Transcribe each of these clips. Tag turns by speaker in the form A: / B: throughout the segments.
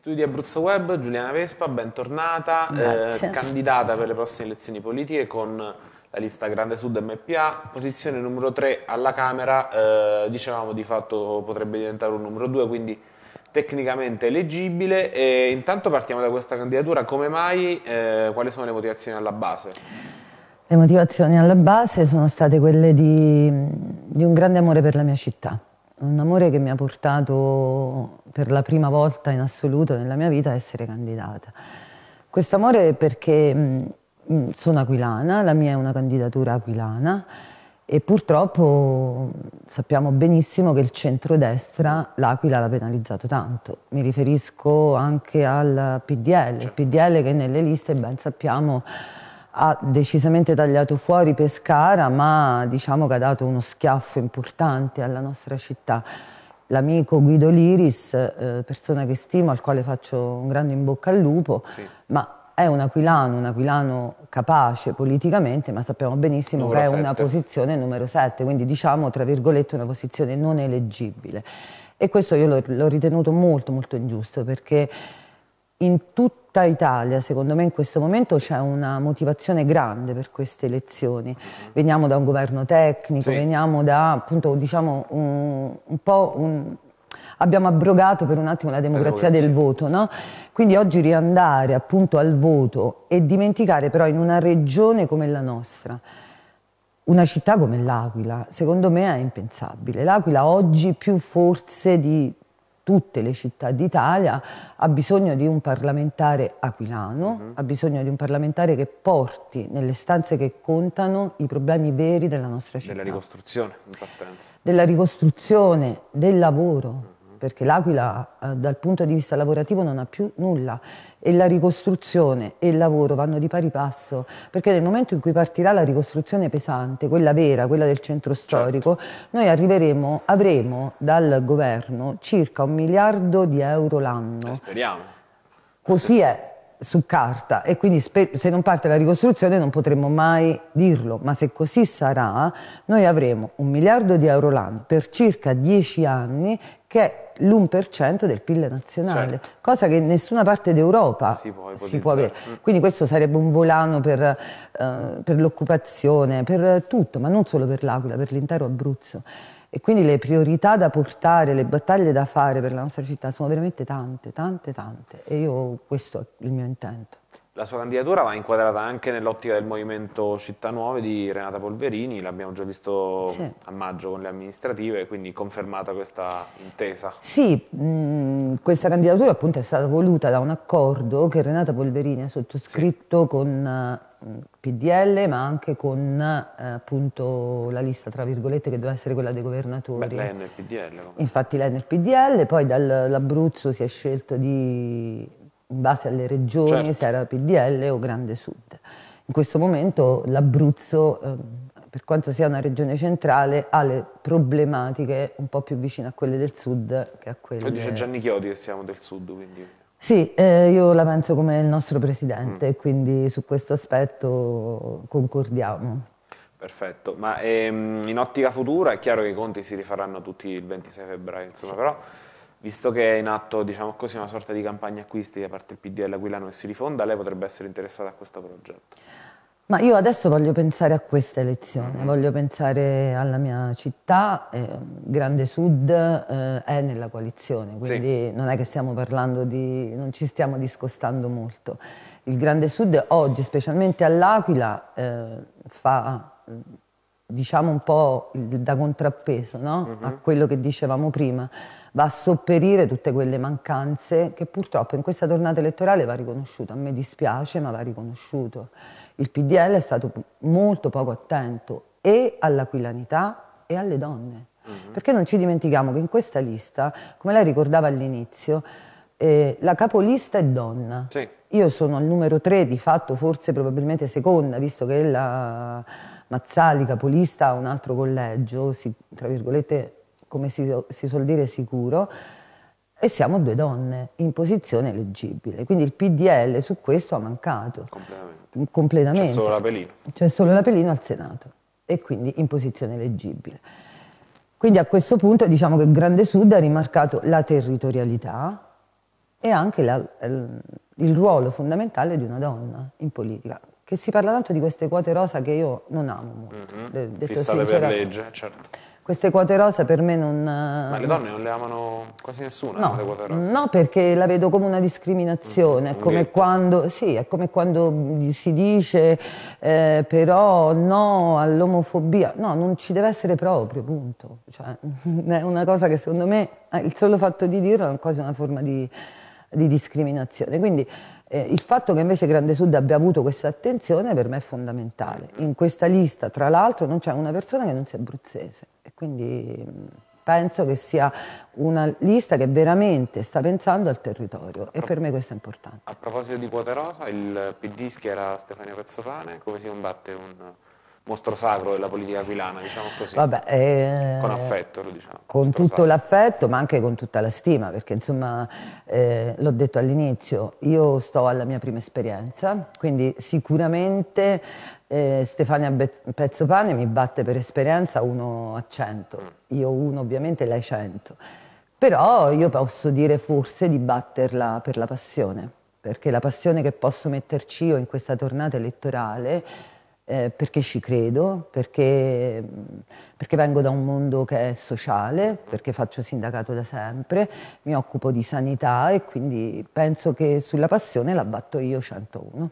A: studi Abruzzo Web, Giuliana Vespa, bentornata, eh, candidata per le prossime elezioni politiche con la lista Grande Sud MPA, posizione numero 3 alla Camera, eh, dicevamo di fatto potrebbe diventare un numero 2, quindi tecnicamente eleggibile. E intanto partiamo da questa candidatura, come mai, eh, quali sono le motivazioni alla base?
B: Le motivazioni alla base sono state quelle di, di un grande amore per la mia città un amore che mi ha portato per la prima volta in assoluto nella mia vita a essere candidata. Questo amore perché mh, mm, mm, sono aquilana, la mia è una candidatura aquilana e purtroppo mm, sappiamo benissimo che il centrodestra l'Aquila l'ha penalizzato tanto. Mi riferisco anche al PDL, il PDL che nelle liste ben sappiamo ha decisamente tagliato fuori Pescara, ma diciamo che ha dato uno schiaffo importante alla nostra città. L'amico Guido Liris, eh, persona che stimo, al quale faccio un grande in bocca al lupo, sì. ma è un aquilano, un aquilano capace politicamente, ma sappiamo benissimo numero che è una posizione numero 7, quindi diciamo tra virgolette una posizione non eleggibile. E questo io l'ho, l'ho ritenuto molto molto ingiusto perché in tutti tutta Italia, secondo me in questo momento c'è una motivazione grande per queste elezioni. Mhm. Veniamo da un governo tecnico, sì. veniamo da appunto diciamo un, un po' un, abbiamo abrogato per un attimo la democrazia eh, del voto, no? Quindi oggi riandare appunto al voto e dimenticare però in una regione come la nostra una città come l'Aquila, secondo me è impensabile. L'Aquila oggi più forse di tutte le città d'Italia, ha bisogno di un parlamentare aquilano, uh-huh. ha bisogno di un parlamentare che porti nelle stanze che contano i problemi veri della nostra città. Della
A: ricostruzione in partenza.
B: Della ricostruzione, del lavoro, mm perché l'Aquila eh, dal punto di vista lavorativo non ha più nulla e la ricostruzione e il lavoro vanno di pari passo, perché nel momento in cui partirà la ricostruzione pesante, quella vera, quella del centro certo. storico, certo. noi arriveremo, avremo dal governo circa un miliardo di euro l'anno. Eh, speriamo. Così è su carta e quindi se non parte la ricostruzione non potremo mai dirlo, ma se così sarà noi avremo un miliardo di euro l'anno per circa dieci anni che è l'1% del PIL nazionale, certo. cosa che in nessuna parte d'Europa si, si può, avere. Mm. Quindi questo sarebbe un volano per, eh, per l'occupazione, per tutto, ma non solo per l'Aquila, per l'intero Abruzzo. E quindi le priorità da portare, le battaglie da fare per la nostra città sono veramente tante, tante, tante. E io questo è il mio intento.
A: La sua candidatura va inquadrata anche nell'ottica del movimento Città Nuove di Renata Polverini, l'abbiamo già visto sì. a maggio con le amministrative, quindi confermata questa intesa. Sì,
B: mh, mm, questa candidatura appunto è stata voluta da un accordo che Renata Polverini ha sottoscritto sì. con eh, eh, PDL, ma anche con eh, appunto la lista tra virgolette che doveva essere quella dei governatori. Beh, l'NRPDL. Infatti lei è nel PDL, poi dall'Abruzzo si è scelto di, in base alle regioni certo. se era PDL o Grande Sud. In questo momento l'Abruzzo, eh, per quanto sia una regione centrale, ha le problematiche un po' più vicine a quelle del sud che a quelle... Poi dice
A: Gianni Chiodi che siamo del sud, quindi...
B: Sì, eh, io la penso come il nostro presidente, mm. quindi su questo aspetto concordiamo.
A: Perfetto, ma ehm, in ottica futura è chiaro che i conti si rifaranno tutti il 26 febbraio, insomma, sì. però visto che è in atto diciamo così, una sorta di campagna acquisti da parte del PDL Aquilano e si rifonda, lei potrebbe essere interessata a questo progetto.
B: Ma io adesso voglio pensare a questa elezione, voglio pensare alla mia città, eh, Grande Sud eh, è nella coalizione, quindi sì. non è che stiamo parlando di, non ci stiamo discostando molto. Il Grande Sud oggi, specialmente all'Aquila, eh, fa diciamo un po' da contrappeso no? uh-huh. a quello che dicevamo prima, va a sopperire tutte quelle mancanze che purtroppo in questa tornata elettorale va riconosciuto, a me dispiace ma va riconosciuto. Il PDL è stato molto poco attento e all'aquilanità e alle donne, uh-huh. perché non ci dimentichiamo che in questa lista, come lei ricordava all'inizio, eh, la capolista è donna. Sì. Io sono al numero 3, di fatto forse probabilmente seconda, visto che la Mazzali capolista ha un altro collegio, si, tra virgolette, come si, si suol dire, sicuro, e siamo due donne in posizione leggibile. Quindi il PDL su questo ha mancato. Completamente. Mm, completamente. C'è solo la pelina. C'è solo la pelina al Senato e quindi in posizione leggibile. Quindi a questo punto diciamo che il Grande Sud ha rimarcato la territorialità e anche la, ehm, il ruolo fondamentale di una donna in politica. Che si parla tanto di queste quote rosa che io non amo molto. Mm-hmm. detto Fissate per legge, certo. Queste quote rosa per me non... Ma le donne
A: non le amano quasi nessuna, no, le quote rosa?
B: No, perché la vedo come una discriminazione, mm-hmm. come quando, sì, è come quando si dice eh, però no all'omofobia. No, non ci deve essere proprio, punto. Cioè, è una cosa che secondo me, il solo fatto di dirlo è quasi una forma di di discriminazione. Quindi eh, il fatto che invece Grande Sud abbia avuto questa attenzione per me è fondamentale. In questa lista, tra l'altro, non c'è una persona che non sia abruzzese e quindi mm, penso che sia una lista che veramente sta pensando al territorio e per me questo è importante.
A: A proposito di Quota Rosa, il PD schiera Stefania Pezzolane, come si combatte un mostro sacro della politica aquilana, diciamo così. Vabbè, eh, con affetto, lo diciamo. Con tutto sacro.
B: l'affetto, ma anche con tutta la stima, perché insomma, eh, l'ho detto all'inizio, io sto alla mia prima esperienza, quindi sicuramente eh, Stefania Be- Pezzopane mi batte per esperienza 1 a 100, io 1 ovviamente, lei 100. Però io posso dire forse di batterla per la passione, perché la passione che posso metterci io in questa tornata elettorale eh, perché ci credo, perché, perché, vengo da un mondo che è sociale, perché faccio sindacato da sempre, mi occupo di sanità e quindi penso che sulla passione la batto io 101.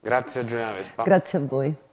A: Grazie Giuliana Vespa. Grazie
B: a voi.